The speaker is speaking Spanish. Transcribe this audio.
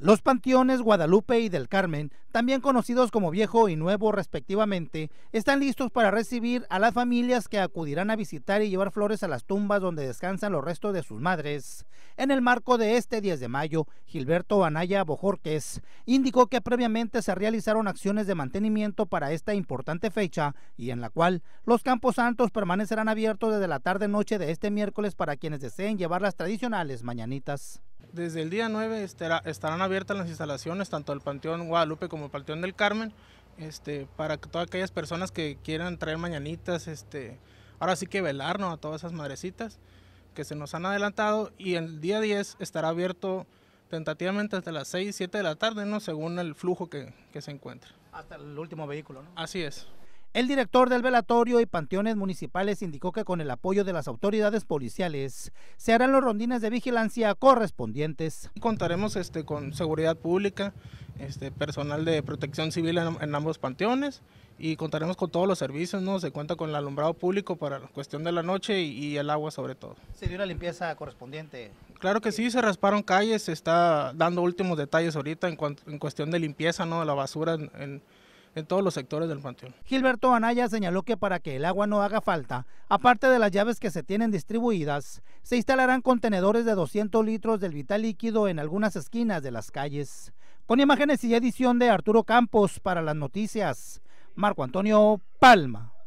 Los panteones Guadalupe y del Carmen, también conocidos como Viejo y Nuevo respectivamente, están listos para recibir a las familias que acudirán a visitar y llevar flores a las tumbas donde descansan los restos de sus madres. En el marco de este 10 de mayo, Gilberto Anaya Bojorques indicó que previamente se realizaron acciones de mantenimiento para esta importante fecha y en la cual los campos santos permanecerán abiertos desde la tarde-noche de este miércoles para quienes deseen llevar las tradicionales mañanitas. Desde el día 9 estarán abiertas las instalaciones, tanto el Panteón Guadalupe como el Panteón del Carmen, este, para que todas aquellas personas que quieran traer mañanitas, este, ahora sí que velarnos a todas esas madrecitas que se nos han adelantado. Y el día 10 estará abierto tentativamente hasta las 6, 7 de la tarde, ¿no? según el flujo que, que se encuentra. Hasta el último vehículo, ¿no? Así es. El director del velatorio y panteones municipales indicó que con el apoyo de las autoridades policiales se harán los rondines de vigilancia correspondientes. Contaremos este, con seguridad pública, este, personal de protección civil en, ambos panteones y contaremos con todos los servicios, ¿no? Se cuenta con el alumbrado público para la cuestión de la noche y, el agua sobre todo. ¿Se dio la limpieza correspondiente? Claro que sí, se rasparon calles, se está dando últimos detalles ahorita en, cuestión de limpieza, ¿no? De la basura en en todos los sectores del panteón. Gilberto Anaya señaló que para que el agua no haga falta, aparte de las llaves que se tienen distribuidas, se instalarán contenedores de 200 litros del vital líquido en algunas esquinas de las calles. Con imágenes y edición de Arturo Campos para las noticias, Marco Antonio Palma.